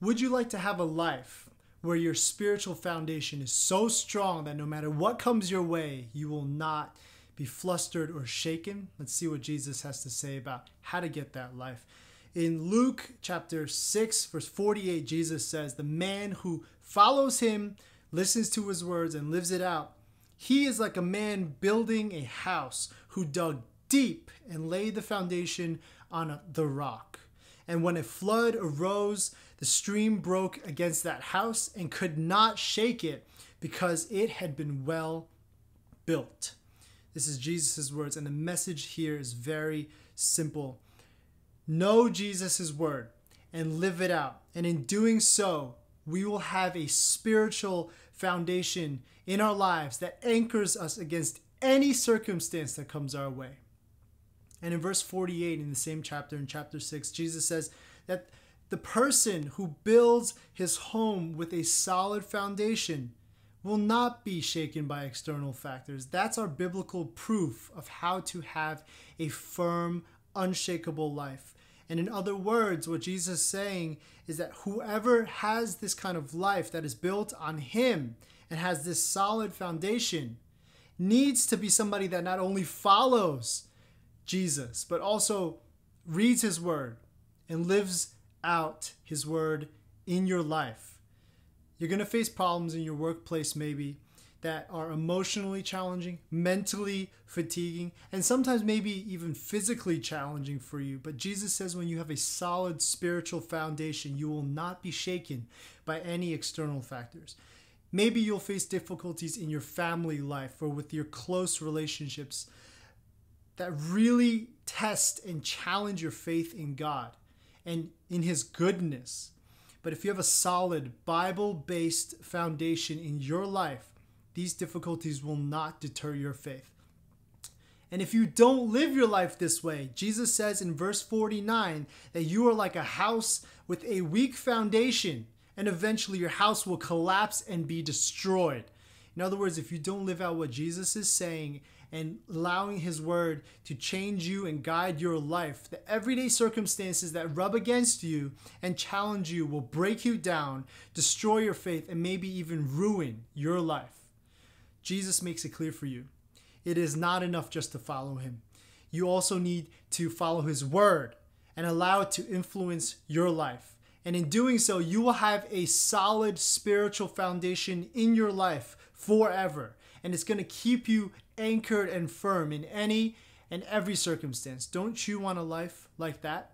Would you like to have a life where your spiritual foundation is so strong that no matter what comes your way, you will not be flustered or shaken? Let's see what Jesus has to say about how to get that life. In Luke chapter 6, verse 48, Jesus says, The man who follows him, listens to his words, and lives it out, he is like a man building a house who dug deep and laid the foundation on the rock. And when a flood arose, the stream broke against that house and could not shake it because it had been well built. This is Jesus' words, and the message here is very simple. Know Jesus' word and live it out. And in doing so, we will have a spiritual foundation in our lives that anchors us against any circumstance that comes our way. And in verse 48 in the same chapter, in chapter 6, Jesus says that the person who builds his home with a solid foundation will not be shaken by external factors. That's our biblical proof of how to have a firm, unshakable life. And in other words, what Jesus is saying is that whoever has this kind of life that is built on him and has this solid foundation needs to be somebody that not only follows Jesus, but also reads his word and lives out his word in your life. You're going to face problems in your workplace, maybe that are emotionally challenging, mentally fatiguing, and sometimes maybe even physically challenging for you. But Jesus says when you have a solid spiritual foundation, you will not be shaken by any external factors. Maybe you'll face difficulties in your family life or with your close relationships that really test and challenge your faith in God and in His goodness. But if you have a solid Bible based foundation in your life, these difficulties will not deter your faith. And if you don't live your life this way, Jesus says in verse 49 that you are like a house with a weak foundation, and eventually your house will collapse and be destroyed. In other words, if you don't live out what Jesus is saying and allowing His word to change you and guide your life, the everyday circumstances that rub against you and challenge you will break you down, destroy your faith, and maybe even ruin your life. Jesus makes it clear for you it is not enough just to follow Him. You also need to follow His word and allow it to influence your life. And in doing so, you will have a solid spiritual foundation in your life forever. And it's going to keep you anchored and firm in any and every circumstance. Don't you want a life like that?